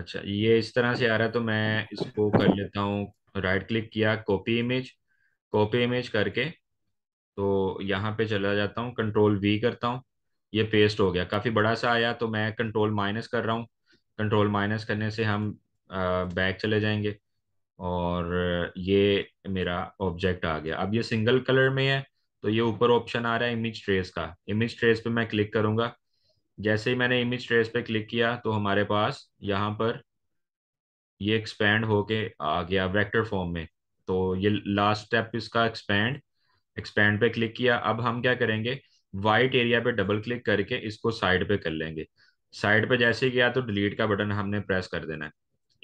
अच्छा ये इस तरह से आ रहा है तो मैं इसको कर लेता हूँ राइट क्लिक किया कॉपी इमेज कॉपी इमेज करके तो यहाँ पे चला जाता हूँ कंट्रोल वी करता हूँ ये पेस्ट हो गया काफ़ी बड़ा सा आया तो मैं कंट्रोल माइनस कर रहा हूँ कंट्रोल माइनस करने से हम बैक चले जाएंगे और ये मेरा ऑब्जेक्ट आ गया अब ये सिंगल कलर में है तो ये ऊपर ऑप्शन आ रहा है इमेज ट्रेस का इमेज ट्रेस पे मैं क्लिक करूँगा जैसे ही मैंने इमेज ट्रेस पे क्लिक किया तो हमारे पास यहाँ पर ये एक्सपेंड होके आ गया वेक्टर फॉर्म में तो ये लास्ट स्टेप इसका एक्सपेंड एक्सपेंड पे क्लिक किया अब हम क्या करेंगे वाइट एरिया पे डबल क्लिक करके इसको साइड पे कर लेंगे साइड पे जैसे ही गया तो डिलीट का बटन हमने प्रेस कर देना है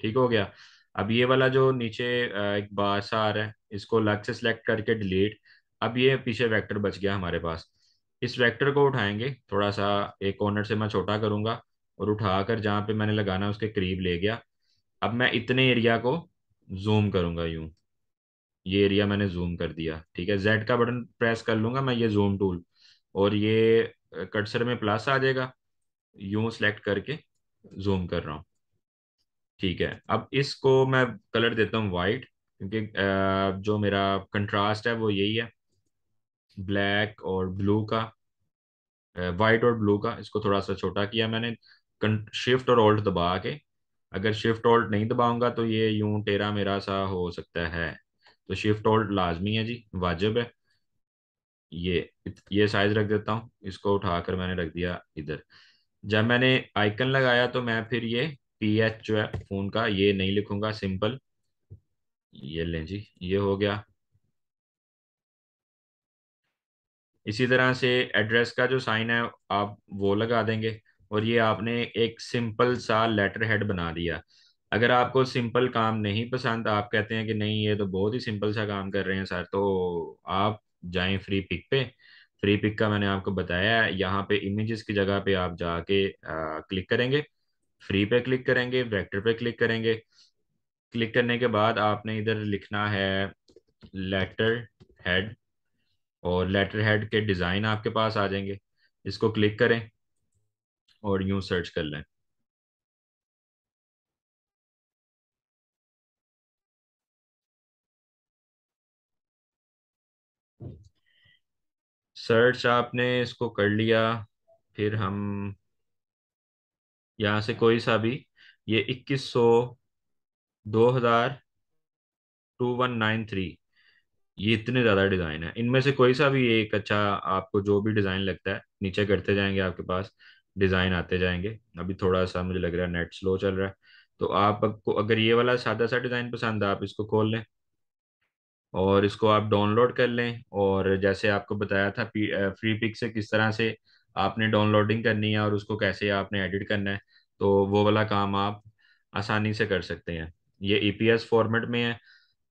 ठीक हो गया अब ये वाला जो नीचे एक बार सा आ रहा है इसको अलग से सिलेक्ट करके डिलीट अब ये पीछे वेक्टर बच गया हमारे पास इस वेक्टर को उठाएंगे थोड़ा सा एक कॉर्नर से मैं छोटा करूंगा और उठाकर जहाँ पे मैंने लगाना उसके करीब ले गया अब मैं इतने एरिया को जूम करूंगा यूं ये एरिया मैंने जूम कर दिया ठीक है जेड का बटन प्रेस कर लूंगा मैं ये जूम टूल और ये कटसर में प्लस आ जाएगा यूं सेलेक्ट करके जूम कर रहा हूँ ठीक है अब इसको मैं कलर देता हूँ वाइट क्योंकि जो मेरा कंट्रास्ट है वो यही है ब्लैक और ब्लू का वाइट और ब्लू का इसको थोड़ा सा छोटा किया मैंने शिफ्ट और ऑल्ट दबा के अगर शिफ्ट ऑल्ट नहीं दबाऊंगा तो ये यूं टेरा मेरा सा हो सकता है तो शिफ्ट ऑल्ट लाजमी है जी वाजिब है ये ये साइज रख देता हूँ इसको उठाकर मैंने रख दिया इधर जब मैंने आइकन लगाया तो मैं फिर ये पी एच जो है फोन का ये नहीं लिखूंगा सिंपल ये लें जी ये हो गया इसी तरह से एड्रेस का जो साइन है आप वो लगा देंगे और ये आपने एक सिंपल सा लेटर हेड बना दिया अगर आपको सिंपल काम नहीं पसंद आप कहते हैं कि नहीं ये तो बहुत ही सिंपल सा काम कर रहे हैं सर तो आप जाएं फ्री पिक पे फ्री पिक का मैंने आपको बताया है यहाँ पे इमेजेस की जगह पे आप जाके आ, क्लिक करेंगे फ्री पे क्लिक करेंगे वेक्टर पे क्लिक करेंगे क्लिक करने के बाद आपने इधर लिखना है लेटर हेड और लेटर हेड के डिज़ाइन आपके पास आ जाएंगे इसको क्लिक करें और यूं सर्च कर लें सर्च आपने इसको कर लिया फिर हम यहां से कोई सा भी ये इक्कीस सौ दो हजार टू वन नाइन थ्री ये इतने ज़्यादा डिज़ाइन है इनमें से कोई सा भी एक अच्छा आपको जो भी डिज़ाइन लगता है नीचे करते जाएंगे आपके पास डिज़ाइन आते जाएंगे अभी थोड़ा सा मुझे लग रहा है नेट स्लो चल रहा है तो आपको अगर ये वाला सादा सा डिज़ाइन पसंद है आप इसको खोल लें और इसको आप डाउनलोड कर लें और जैसे आपको बताया था फ्री पिक से किस तरह से आपने डाउनलोडिंग करनी है और उसको कैसे आपने एडिट करना है तो वो वाला काम आप आसानी से कर सकते हैं ये ई e फॉर्मेट में है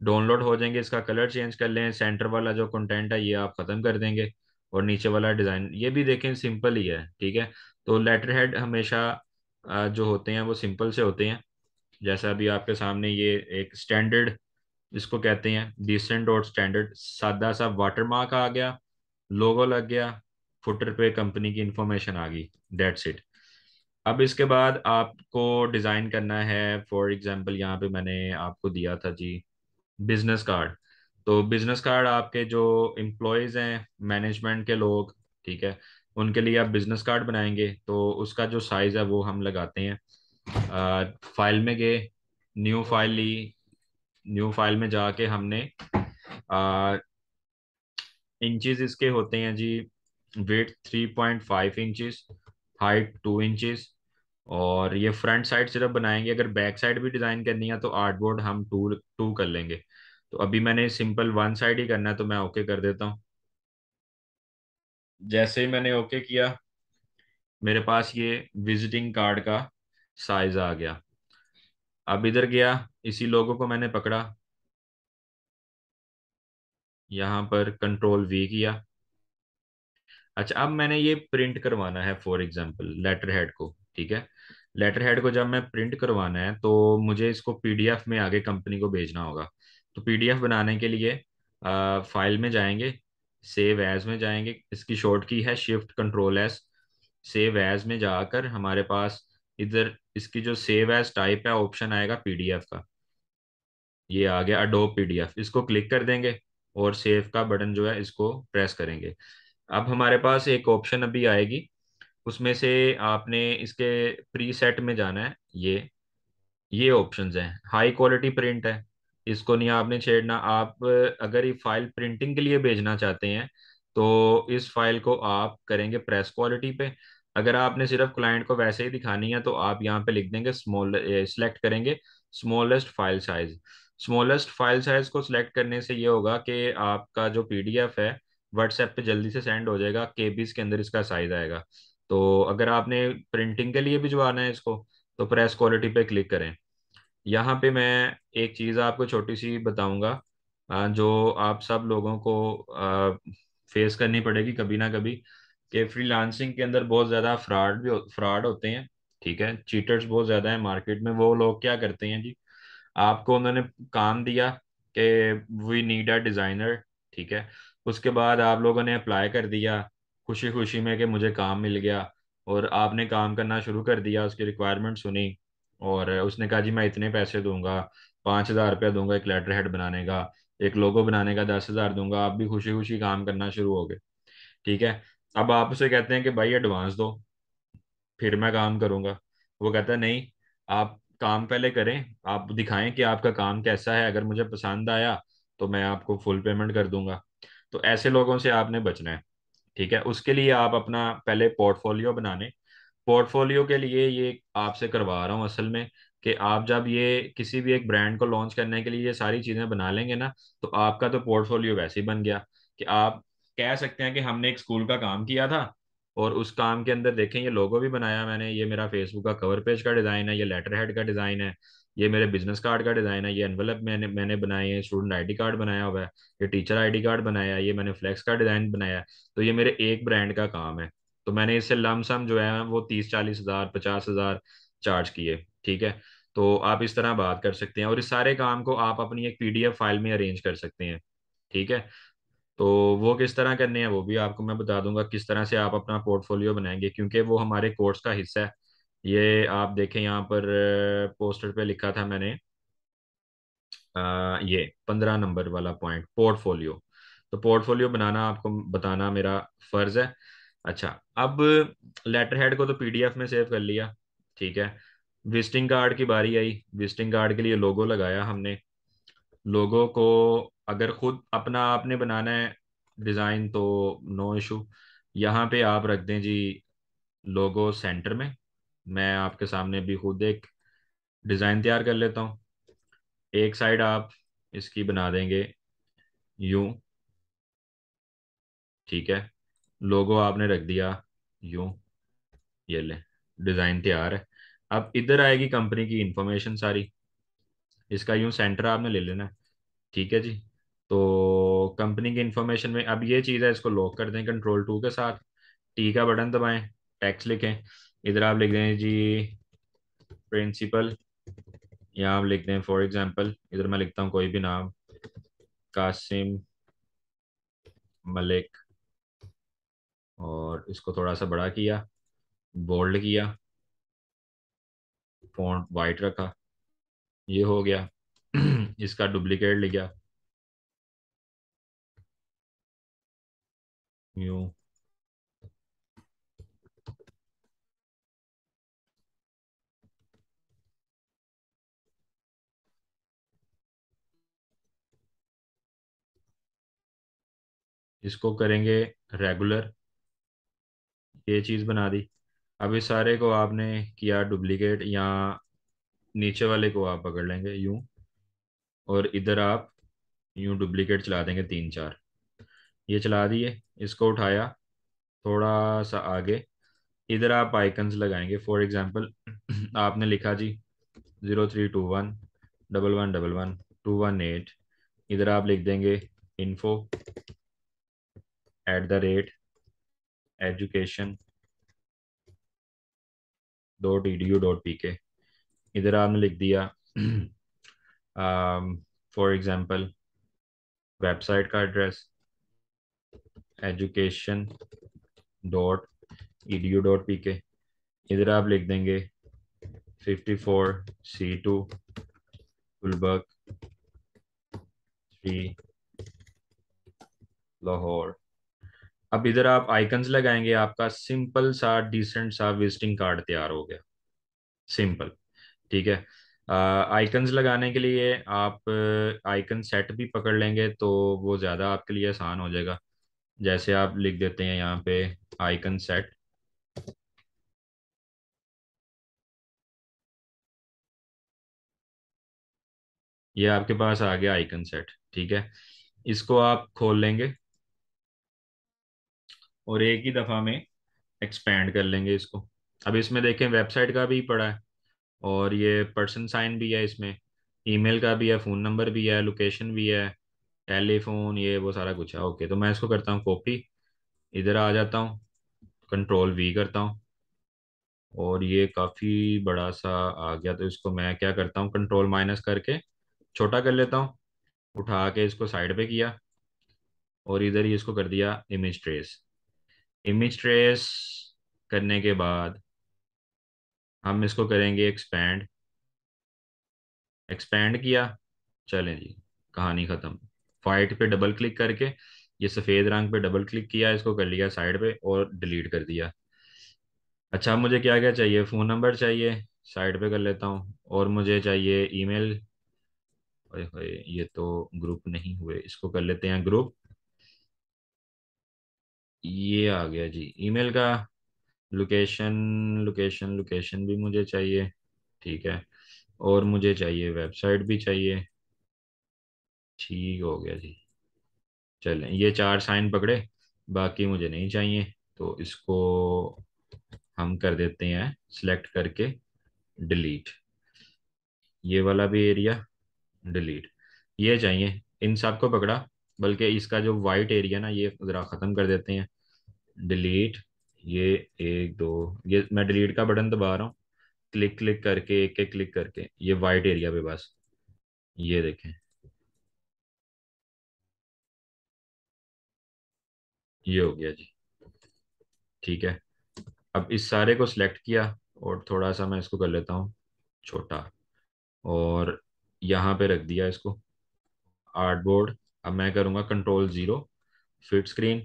डाउनलोड हो जाएंगे इसका कलर चेंज कर लें सेंटर वाला जो कंटेंट है ये आप ख़त्म कर देंगे और नीचे वाला डिज़ाइन ये भी देखें सिंपल ही है ठीक है तो लेटर हेड हमेशा जो होते हैं वो सिंपल से होते हैं जैसा अभी आपके सामने ये एक स्टैंडर्ड इसको कहते हैं डिसेंट और स्टैंडर्ड सादा सा वाटर मार्क आ गया लोगो लग गया फुटर पे कंपनी की इंफॉर्मेशन आ गई डेट सेट अब इसके बाद आपको डिज़ाइन करना है फॉर एग्जांपल यहाँ पे मैंने आपको दिया था जी बिजनेस कार्ड तो बिजनेस कार्ड आपके जो एम्प्लॉयज हैं मैनेजमेंट के लोग ठीक है उनके लिए आप बिजनेस कार्ड बनाएंगे तो उसका जो साइज है वो हम लगाते हैं आ, फाइल में गए न्यू फाइल ली न्यू फाइल में जाके हमने आ, इंचेस इसके होते हैं जी width three point five inches height two inches और ये फ्रंट साइड सिर्फ बनाएंगे अगर बैक साइड भी डिज़ाइन करनी है तो आर्ट बोर्ड हम टू टू कर लेंगे तो अभी मैंने सिंपल वन साइड ही करना है तो मैं ओके कर देता हूँ जैसे ही मैंने ओके किया मेरे पास ये विजिटिंग कार्ड का साइज आ गया अब इधर गया इसी लोगों को मैंने पकड़ा यहाँ पर कंट्रोल वी किया अच्छा अब मैंने ये प्रिंट करवाना है फॉर एग्जांपल लेटर हेड को ठीक है लेटर हेड को जब मैं प्रिंट करवाना है तो मुझे इसको पीडीएफ में आगे कंपनी को भेजना होगा तो पीडीएफ बनाने के लिए आ, फाइल में जाएंगे सेव एज में जाएंगे इसकी शॉर्ट की है shift control S save as में जाकर हमारे पास इधर इसकी जो सेव एज टाइप है ऑप्शन आएगा पीडीएफ का ये आ गया अडो पीडीएफ इसको क्लिक कर देंगे और सेव का बटन जो है इसको प्रेस करेंगे अब हमारे पास एक ऑप्शन अभी आएगी उसमें से आपने इसके प्री सेट में जाना है ये ये ऑप्शन हैं हाई क्वालिटी प्रिंट है इसको नहीं आपने छेड़ना आप अगर ये फाइल प्रिंटिंग के लिए भेजना चाहते हैं तो इस फाइल को आप करेंगे प्रेस क्वालिटी पे अगर आपने सिर्फ क्लाइंट को वैसे ही दिखानी है तो आप यहाँ पे लिख देंगे स्मॉल सिलेक्ट करेंगे smallest file size smallest file size को सिलेक्ट करने से ये होगा कि आपका जो पीडीएफ है व्हाट्सएप पे जल्दी से सेंड हो जाएगा केबीज के अंदर इसका साइज आएगा तो अगर आपने प्रिंटिंग के लिए भिजवाना है इसको तो प्रेस क्वालिटी पे क्लिक करें यहाँ पे मैं एक चीज़ आपको छोटी सी बताऊंगा जो आप सब लोगों को फेस करनी पड़ेगी कभी ना कभी कि फ्रीलांसिंग के अंदर बहुत ज़्यादा फ्रॉड भी फ्रॉड होते हैं ठीक है चीटर्स बहुत ज़्यादा है मार्केट में वो लोग क्या करते हैं जी आपको उन्होंने काम दिया कि वी नीड अ डिज़ाइनर ठीक है उसके बाद आप लोगों ने अप्लाई कर दिया खुशी खुशी में कि मुझे काम मिल गया और आपने काम करना शुरू कर दिया उसकी रिक्वायरमेंट सुनी और उसने कहा जी मैं इतने पैसे दूंगा पाँच हज़ार रुपया दूंगा एक लेटर हेड बनाने का एक लोगो बनाने का दस हज़ार दूंगा आप भी खुशी खुशी काम करना शुरू हो गए ठीक है अब आप उसे कहते हैं कि भाई एडवांस दो फिर मैं काम करूँगा वो कहता है नहीं आप काम पहले करें आप दिखाएं कि आपका काम कैसा है अगर मुझे पसंद आया तो मैं आपको फुल पेमेंट कर दूंगा तो ऐसे लोगों से आपने बचना है ठीक है उसके लिए आप अपना पहले पोर्टफोलियो बनाने पोर्टफोलियो के लिए ये आपसे करवा रहा हूँ असल में कि आप जब ये किसी भी एक ब्रांड को लॉन्च करने के लिए ये सारी चीज़ें बना लेंगे ना तो आपका तो पोर्टफोलियो वैसे ही बन गया कि आप कह सकते हैं कि हमने एक स्कूल का काम किया था और उस काम के अंदर देखें ये लोगो भी बनाया मैंने ये मेरा फेसबुक का कवर पेज का डिज़ाइन है ये लेटर हेड का डिज़ाइन है ये मेरे बिजनेस कार्ड का डिज़ाइन है ये एनवेलप मैंने मैंने बनाए हैं स्टूडेंट आईडी कार्ड बनाया हुआ है ये टीचर आईडी कार्ड बनाया है ये मैंने फ्लेक्स का डिज़ाइन बनाया है तो ये मेरे एक ब्रांड का काम है तो मैंने इससे लमसम जो है वो तीस चालीस हज़ार पचास हज़ार चार्ज किए ठीक है तो आप इस तरह बात कर सकते हैं और इस सारे काम को आप अपनी एक पीडीएफ फाइल में अरेंज कर सकते हैं ठीक है तो वो किस तरह करने हैं वो भी आपको मैं बता दूंगा किस तरह से आप अपना पोर्टफोलियो बनाएंगे क्योंकि वो हमारे कोर्स का हिस्सा है ये आप देखें यहाँ पर पोस्टर पे लिखा था मैंने आ, ये पंद्रह नंबर वाला पॉइंट पोर्टफोलियो तो पोर्टफोलियो बनाना आपको बताना मेरा फर्ज है अच्छा अब लेटर हेड को तो पीडीएफ में सेव कर लिया ठीक है विजिटिंग कार्ड की बारी आई विजिटिंग कार्ड के लिए लोगो लगाया हमने लोगो को अगर खुद अपना आपने बनाना है डिज़ाइन तो नो इशू यहाँ पे आप रख दें जी लोगो सेंटर में मैं आपके सामने भी खुद एक डिज़ाइन तैयार कर लेता हूँ एक साइड आप इसकी बना देंगे यूं ठीक है लोगो आपने रख दिया यूं ये ले डिज़ाइन तैयार है अब इधर आएगी कंपनी की इंफॉर्मेशन सारी इसका यूं सेंटर आपने ले लेना ठीक है जी तो कंपनी की इंफॉर्मेशन में अब ये चीज़ है इसको लॉक कर दें कंट्रोल टू के साथ टी का बटन दबाएं टैक्स लिखें इधर आप लिख दें जी प्रिंसिपल या आप लिख दें फॉर एग्जांपल इधर मैं लिखता हूँ कोई भी नाम कासिम मलिक और इसको थोड़ा सा बड़ा किया बोल्ड किया फोन वाइट रखा ये हो गया इसका डुप्लीकेट लिख गया इसको करेंगे रेगुलर ये चीज़ बना दी अब इस सारे को आपने किया डुप्लीकेट या नीचे वाले को आप पकड़ लेंगे यूं और इधर आप यूं डुप्लीकेट चला देंगे तीन चार ये चला दिए इसको उठाया थोड़ा सा आगे इधर आप आइकन्स लगाएंगे फॉर एग्जांपल आपने लिखा जी zero three two one double one double one two one eight इधर आप लिख देंगे info at the rate education dot E D U dot P K इधर आपने लिख दिया फॉर एग्ज़ाम्पल वेबसाइट का address education dot E D U dot P K इधर आप लिख देंगे fifty four C two Gulberg three Lahore अब इधर आप आइकन्स लगाएंगे आपका सिंपल सा डिसेंट सा विजिटिंग कार्ड तैयार हो गया सिंपल ठीक है आइकन्स लगाने के लिए आप आइकन सेट भी पकड़ लेंगे तो वो ज़्यादा आपके लिए आसान हो जाएगा जैसे आप लिख देते हैं यहाँ पे आइकन सेट ये आपके पास आ गया आइकन सेट ठीक है इसको आप खोल लेंगे और एक ही दफ़ा में एक्सपेंड कर लेंगे इसको अब इसमें देखें वेबसाइट का भी पड़ा है और ये पर्सन साइन भी है इसमें ईमेल का भी है फ़ोन नंबर भी है लोकेशन भी है टेलीफोन ये वो सारा कुछ है ओके तो मैं इसको करता हूँ कॉपी इधर आ जाता हूँ कंट्रोल वी करता हूँ और ये काफ़ी बड़ा सा आ गया तो इसको मैं क्या करता हूँ कंट्रोल माइनस करके छोटा कर लेता हूँ उठा के इसको साइड पे किया और इधर ही इसको कर दिया इमेज ट्रेस इमेज ट्रेस करने के बाद हम इसको करेंगे एक्सपेंड एक्सपेंड किया चलें जी कहानी ख़त्म फाइट पे डबल क्लिक करके ये सफ़ेद रंग पे डबल क्लिक किया इसको कर लिया साइड पे और डिलीट कर दिया अच्छा मुझे क्या क्या चाहिए फ़ोन नंबर चाहिए साइड पे कर लेता हूँ और मुझे चाहिए ईमेल ये तो ग्रुप नहीं हुए इसको कर लेते हैं ग्रुप ये आ गया जी ईमेल का लोकेशन लोकेशन लोकेशन भी मुझे चाहिए ठीक है और मुझे चाहिए वेबसाइट भी चाहिए ठीक हो गया जी चलें ये चार साइन पकड़े बाकी मुझे नहीं चाहिए तो इसको हम कर देते हैं सिलेक्ट करके डिलीट ये वाला भी एरिया डिलीट ये चाहिए इन सब को पकड़ा बल्कि इसका जो वाइट एरिया ना ये ज़रा ख़त्म कर देते हैं डिलीट ये एक दो ये मैं डिलीट का बटन दबा रहा हूँ क्लिक क्लिक करके एक एक क्लिक करके ये वाइट एरिया पे बस ये देखें ये हो गया जी ठीक है अब इस सारे को सिलेक्ट किया और थोड़ा सा मैं इसको कर लेता हूँ छोटा और यहाँ पे रख दिया इसको आर्टबोर्ड अब मैं करूँगा कंट्रोल ज़ीरो फिट स्क्रीन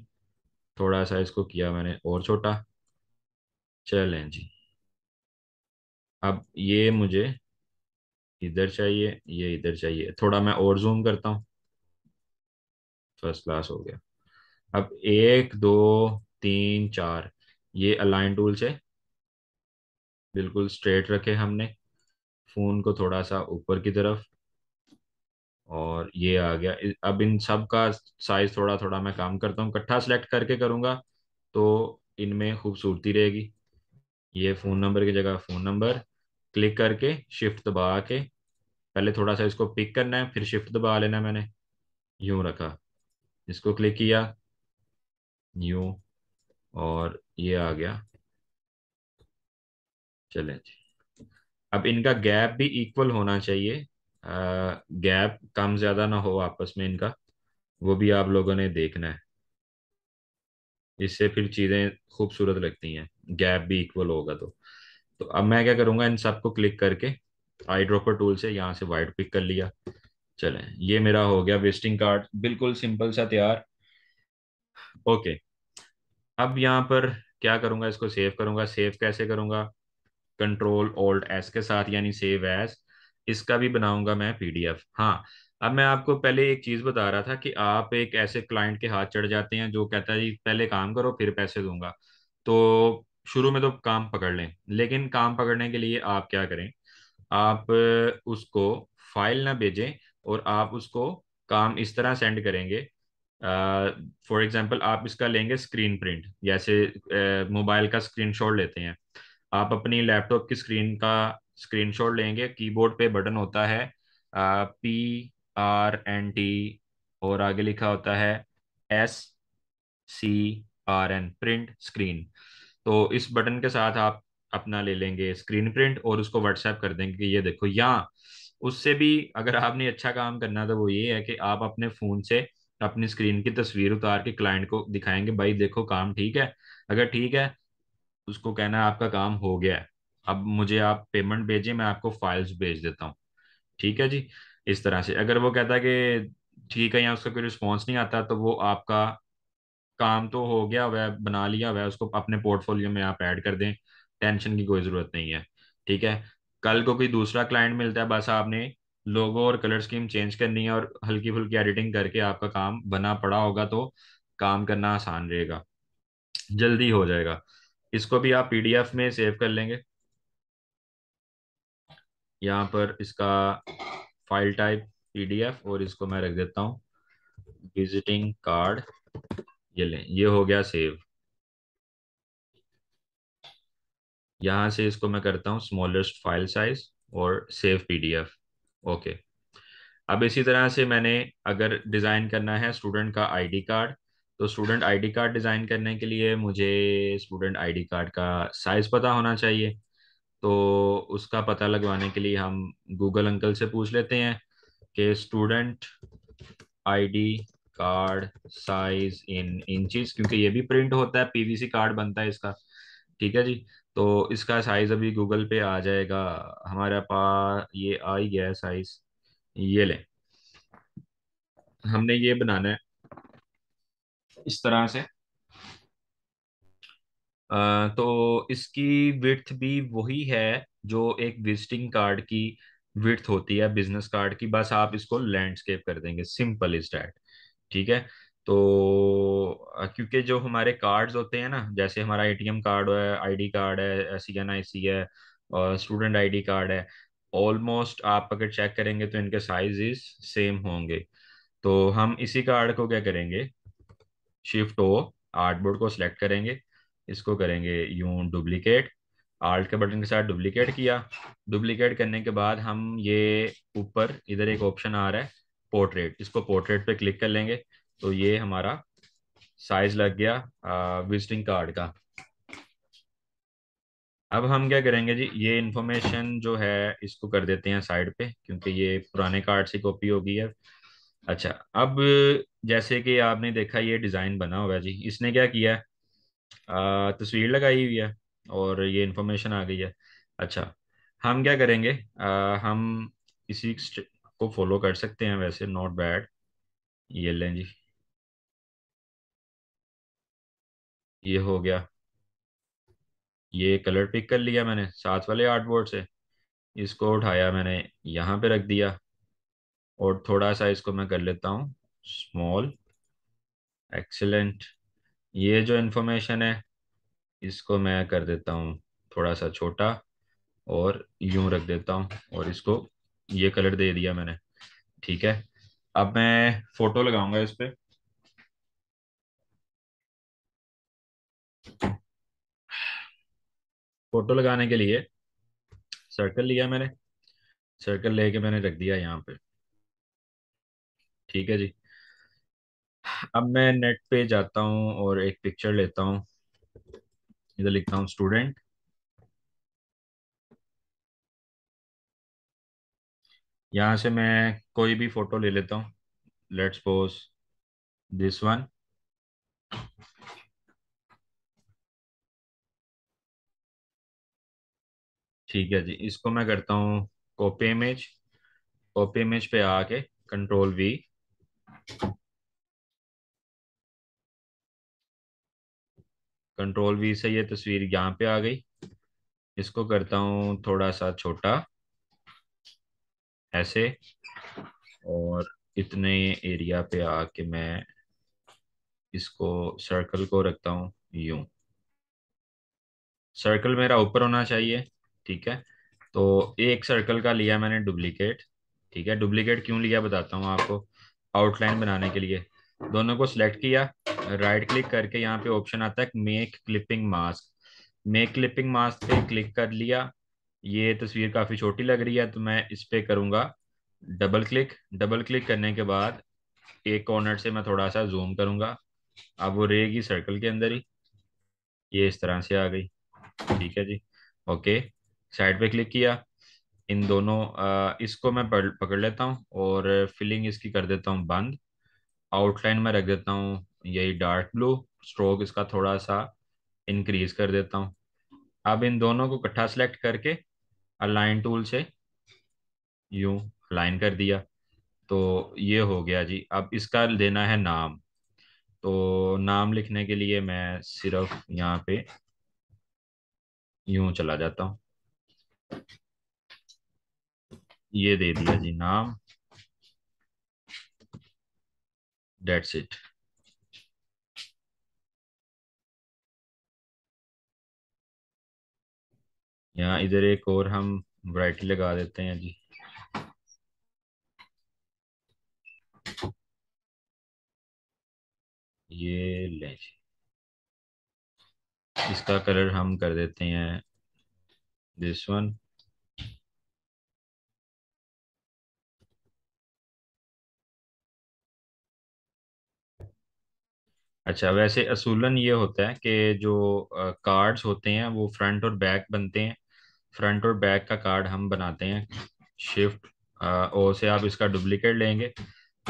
थोड़ा सा इसको किया मैंने और छोटा चलें जी अब ये मुझे इधर चाहिए ये इधर चाहिए थोड़ा मैं और जूम करता हूँ फर्स्ट क्लास हो गया अब एक दो तीन चार ये अलाइन टूल से बिल्कुल स्ट्रेट रखे हमने फ़ोन को थोड़ा सा ऊपर की तरफ और ये आ गया अब इन सब का साइज थोड़ा थोड़ा मैं काम करता हूँ कट्ठा सेलेक्ट करके करूँगा तो इनमें खूबसूरती रहेगी ये फ़ोन नंबर की जगह फ़ोन नंबर क्लिक करके शिफ्ट दबा के पहले थोड़ा सा इसको पिक करना है फिर शिफ्ट दबा लेना है मैंने यूँ रखा इसको क्लिक किया यूँ और ये आ गया चले जी अब इनका गैप भी इक्वल होना चाहिए गैप कम ज्यादा ना हो आपस में इनका वो भी आप लोगों ने देखना है इससे फिर चीज़ें खूबसूरत लगती हैं गैप भी इक्वल होगा तो तो अब मैं क्या करूंगा इन सबको क्लिक करके आई ड्रॉपर टूल से यहाँ से वाइट पिक कर लिया चलें ये मेरा हो गया वेस्टिंग कार्ड बिल्कुल सिंपल सा तैयार ओके अब यहाँ पर क्या करूँगा इसको सेव करूँगा सेव कैसे करूंगा कंट्रोल ओल्ड एस के साथ यानी सेव एस इसका भी बनाऊंगा मैं पीडीएफ हाँ अब मैं आपको पहले एक चीज बता रहा था कि आप एक ऐसे क्लाइंट के हाथ चढ़ जाते हैं जो कहता है जी पहले काम करो फिर पैसे दूंगा तो शुरू में तो काम पकड़ लें लेकिन काम पकड़ने के लिए आप क्या करें आप उसको फाइल ना भेजें और आप उसको काम इस तरह सेंड करेंगे फॉर uh, एग्जाम्पल आप इसका लेंगे स्क्रीन प्रिंट जैसे मोबाइल uh, का स्क्रीन शॉट लेते हैं आप अपनी लैपटॉप की स्क्रीन का स्क्रीनशॉट लेंगे कीबोर्ड पे बटन होता है पी आर एन टी और आगे लिखा होता है S C R N print screen तो इस बटन के साथ आप अपना ले लेंगे स्क्रीन प्रिंट और उसको व्हाट्सएप कर देंगे कि ये देखो या उससे भी अगर आपने अच्छा काम करना तो वो ये है कि आप अपने फ़ोन से अपनी स्क्रीन की तस्वीर उतार के क्लाइंट को दिखाएंगे भाई देखो काम ठीक है अगर ठीक है उसको कहना है आपका काम हो गया है अब मुझे आप पेमेंट भेजिए मैं आपको फाइल्स भेज देता हूँ ठीक है जी इस तरह से अगर वो कहता है कि ठीक है या उसका कोई रिस्पॉन्स नहीं आता तो वो आपका काम तो हो गया वह बना लिया हुआ उसको अपने पोर्टफोलियो में आप ऐड कर दें टेंशन की कोई ज़रूरत नहीं है ठीक है कल को कोई दूसरा क्लाइंट मिलता है बस आपने लोगो और कलर स्कीम चेंज करनी है और हल्की फुल्की एडिटिंग करके आपका काम बना पड़ा होगा तो काम करना आसान रहेगा जल्दी हो जाएगा इसको भी आप पीडीएफ में सेव कर लेंगे यहाँ पर इसका फाइल टाइप पीडीएफ और इसको मैं रख देता हूँ विजिटिंग कार्ड ये लें ये हो गया सेव यहाँ से इसको मैं करता हूँ स्मॉलेस्ट फाइल साइज और सेव पीडीएफ ओके अब इसी तरह से मैंने अगर डिज़ाइन करना है स्टूडेंट का आईडी कार्ड तो स्टूडेंट आईडी कार्ड डिज़ाइन करने के लिए मुझे स्टूडेंट आईडी कार्ड का साइज़ पता होना चाहिए तो उसका पता लगवाने के लिए हम गूगल अंकल से पूछ लेते हैं कि student ID card size in inches क्योंकि ये भी प्रिंट होता है पीवीसी कार्ड बनता है इसका ठीक है जी तो इसका साइज अभी गूगल पे आ जाएगा हमारे पास ये आ ही गया है साइज ये लें हमने ये बनाना है इस तरह से तो इसकी विर्थ भी वही है जो एक विजिटिंग कार्ड की विथ होती है बिजनेस कार्ड की बस आप इसको लैंडस्केप कर देंगे सिंपल इज डैट ठीक है तो क्योंकि जो हमारे कार्ड्स होते हैं ना जैसे हमारा एटीएम कार्ड है आईडी कार्ड है सी एन आई सी है और स्टूडेंट आईडी कार्ड है ऑलमोस्ट आप अगर चेक करेंगे तो इनके साइज सेम होंगे तो हम इसी कार्ड को क्या करेंगे शिफ्ट ओ आर्टबोर्ड को सिलेक्ट करेंगे इसको करेंगे यूं डुप्लीकेट आर्ट के बटन के साथ डुप्लीकेट किया डुप्लीकेट करने के बाद हम ये ऊपर इधर एक ऑप्शन आ रहा है पोर्ट्रेट इसको पोर्ट्रेट पे क्लिक कर लेंगे तो ये हमारा साइज लग गया विजिटिंग कार्ड का अब हम क्या करेंगे जी ये इन्फॉर्मेशन जो है इसको कर देते हैं साइड पे क्योंकि ये पुराने कार्ड से कॉपी होगी है अच्छा अब जैसे कि आपने देखा ये डिज़ाइन बना हुआ है जी इसने क्या किया है तस्वीर लगाई हुई है और ये इन्फॉर्मेशन आ गई है अच्छा हम क्या करेंगे आ, हम इसी को फॉलो कर सकते हैं वैसे नॉट बैड ये लें जी ये हो गया ये कलर पिक कर लिया मैंने साथ वाले आर्टबोर्ड से इसको उठाया मैंने यहाँ पे रख दिया और थोड़ा सा इसको मैं कर लेता हूँ स्मॉल एक्सेलेंट ये जो इन्फॉर्मेशन है इसको मैं कर देता हूँ थोड़ा सा छोटा और यूं रख देता हूँ और इसको ये कलर दे दिया मैंने ठीक है अब मैं फोटो लगाऊंगा इस पर फोटो लगाने के लिए सर्कल लिया मैंने सर्कल लेके मैंने रख दिया यहाँ पे ठीक है जी अब मैं नेट पे जाता हूँ और एक पिक्चर लेता हूँ इधर लिखता हूँ स्टूडेंट यहाँ से मैं कोई भी फोटो ले लेता हूँ लेट्स पोज दिस वन ठीक है जी इसको मैं करता हूँ कॉपी इमेज कॉपी इमेज पे आके कंट्रोल वी कंट्रोल वी से ये तस्वीर यहाँ पे आ गई इसको करता हूँ थोड़ा सा छोटा ऐसे और इतने एरिया पे आके मैं इसको सर्कल को रखता हूँ यूं सर्कल मेरा ऊपर होना चाहिए ठीक है तो एक सर्कल का लिया मैंने डुप्लीकेट ठीक है डुप्लीकेट क्यों लिया बताता हूँ आपको आउटलाइन बनाने के लिए दोनों को सिलेक्ट किया राइट क्लिक करके यहाँ पे ऑप्शन आता है make clipping mask make clipping mask पे क्लिक कर लिया ये तस्वीर काफ़ी छोटी लग रही है तो मैं इस पे करूंगा डबल क्लिक डबल क्लिक करने के बाद एक कॉर्नर से मैं थोड़ा सा जूम करूंगा अब वो रहेगी सर्कल के अंदर ही ये इस तरह से आ गई ठीक है जी ओके साइड पे क्लिक किया इन दोनों आ, इसको मैं पकड़ लेता हूँ और फिलिंग इसकी कर देता हूँ बंद आउटलाइन में रख देता हूँ यही डार्क ब्लू स्ट्रोक इसका थोड़ा सा इंक्रीज कर देता हूँ अब इन दोनों को इकट्ठा सेलेक्ट करके अलाइन टूल से यू अलाइन कर दिया तो ये हो गया जी अब इसका देना है नाम तो नाम लिखने के लिए मैं सिर्फ यहाँ पे यूं चला जाता हूँ ये दे दिया जी नाम that's it यहाँ इधर एक और हम वैरायटी लगा देते हैं जी ये ले इसका कलर हम कर देते हैं दिस वन अच्छा वैसे असूलन ये होता है कि जो कार्ड्स होते हैं वो फ्रंट और बैक बनते हैं फ्रंट और बैक का कार्ड हम बनाते हैं शिफ्ट ओ से आप इसका डुप्लीकेट लेंगे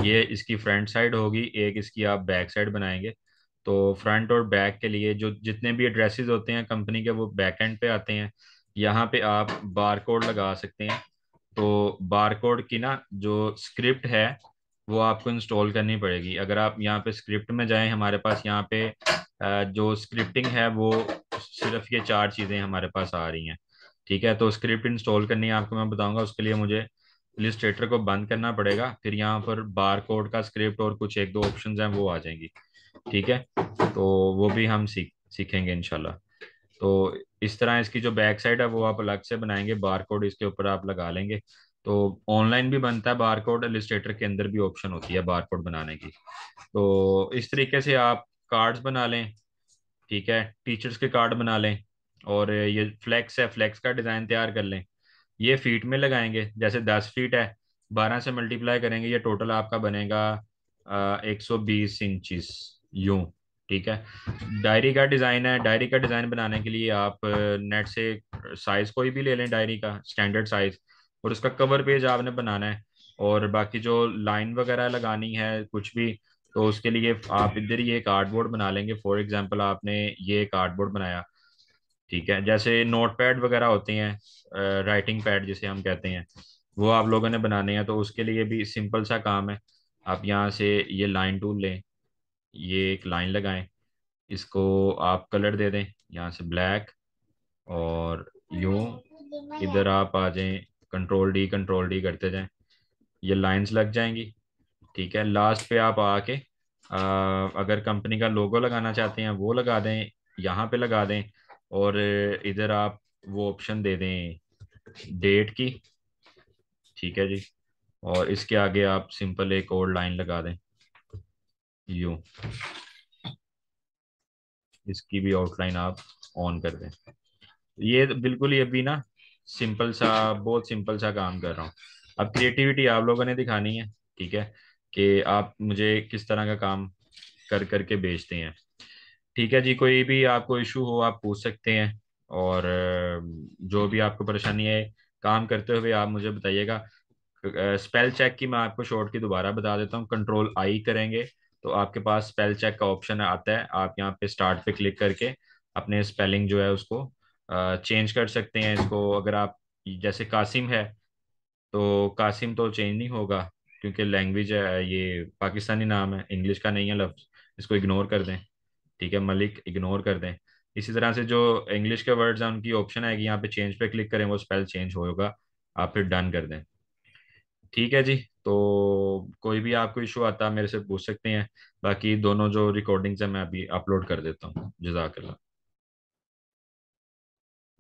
ये इसकी फ्रंट साइड होगी एक इसकी आप बैक साइड बनाएंगे तो फ्रंट और बैक के लिए जो जितने भी एड्रेसेस होते हैं कंपनी के वो बैक एंड पे आते हैं यहाँ पे आप बार कोड लगा सकते हैं तो बार कोड की ना जो स्क्रिप्ट है वो आपको इंस्टॉल करनी पड़ेगी अगर आप यहाँ पे स्क्रिप्ट में जाएं हमारे पास यहाँ पे जो स्क्रिप्टिंग है वो सिर्फ ये चार चीज़ें हमारे पास आ रही हैं ठीक है तो स्क्रिप्ट इंस्टॉल करनी है आपको मैं बताऊंगा उसके लिए मुझे लिस्टेटर को बंद करना पड़ेगा फिर यहाँ पर बार कोड का स्क्रिप्ट और कुछ एक दो ऑप्शन हैं वो आ जाएंगी ठीक है तो वो भी हम सीख सीखेंगे इनशाला तो इस तरह इसकी जो बैक साइड है वो आप अलग से बनाएंगे बार कोड इसके ऊपर आप लगा लेंगे तो ऑनलाइन भी बनता है बारकोड एलिस्ट्रेटर के अंदर भी ऑप्शन होती है बारकोड बनाने की तो इस तरीके से आप कार्ड्स बना लें ठीक है टीचर्स के कार्ड बना लें और ये फ्लैक्स है फ्लैक्स का डिज़ाइन तैयार कर लें ये फीट में लगाएंगे जैसे दस फीट है बारह से मल्टीप्लाई करेंगे ये टोटल आपका बनेगा एक सौ बीस इंचिस यू ठीक है डायरी का डिज़ाइन है डायरी का डिज़ाइन बनाने के लिए आप नेट से साइज़ कोई भी ले लें डायरी का स्टैंडर्ड साइज़ और उसका कवर पेज आपने बनाना है और बाकी जो लाइन वगैरह लगानी है कुछ भी तो उसके लिए आप इधर ये कार्डबोर्ड बना लेंगे फॉर एग्जाम्पल आपने ये कार्डबोर्ड बनाया ठीक है जैसे नोट पैड वगैरह होते हैं राइटिंग पैड जिसे हम कहते हैं वो आप लोगों ने बनाने हैं तो उसके लिए भी सिंपल सा काम है आप यहाँ से ये लाइन टूल लें ये एक लाइन लगाएं इसको आप कलर दे दें यहाँ से ब्लैक और यू इधर आप आ जाएं कंट्रोल डी कंट्रोल डी करते जाएं ये लाइंस लग जाएंगी ठीक है लास्ट पे आप आके अगर कंपनी का लोगो लगाना चाहते हैं वो लगा दें यहाँ पे लगा दें और इधर आप वो ऑप्शन दे दें डेट की ठीक है जी और इसके आगे आप सिंपल एक और लाइन लगा दें यू इसकी भी आउटलाइन आप ऑन कर दें ये बिल्कुल ये भी ना सिंपल सा बहुत सिंपल सा काम कर रहा हूँ अब क्रिएटिविटी आप लोगों ने दिखानी है ठीक है कि आप मुझे किस तरह का काम कर करके बेचते हैं ठीक है जी कोई भी आपको इशू हो आप पूछ सकते हैं और जो भी आपको परेशानी है काम करते हुए आप मुझे बताइएगा स्पेल चेक की मैं आपको शॉर्ट की दोबारा बता देता हूँ कंट्रोल आई करेंगे तो आपके पास स्पेल चेक का ऑप्शन आता है आप यहाँ पे स्टार्ट पे क्लिक करके अपने स्पेलिंग जो है उसको चेंज कर सकते हैं इसको अगर आप जैसे कासिम है तो कासिम तो चेंज नहीं होगा क्योंकि लैंग्वेज है ये पाकिस्तानी नाम है इंग्लिश का नहीं है लफ्ज़ इसको इग्नोर कर दें ठीक है मलिक इग्नोर कर दें इसी तरह से जो इंग्लिश के वर्ड्स हैं उनकी ऑप्शन आएगी यहाँ पे चेंज पे क्लिक करें वो स्पेल चेंज होगा आप फिर डन कर दें ठीक है जी तो कोई भी आपको इशू आता है मेरे से पूछ सकते हैं बाकी दोनों जो रिकॉर्डिंग्स हैं मैं अभी अपलोड कर देता हूँ जजाकल्ला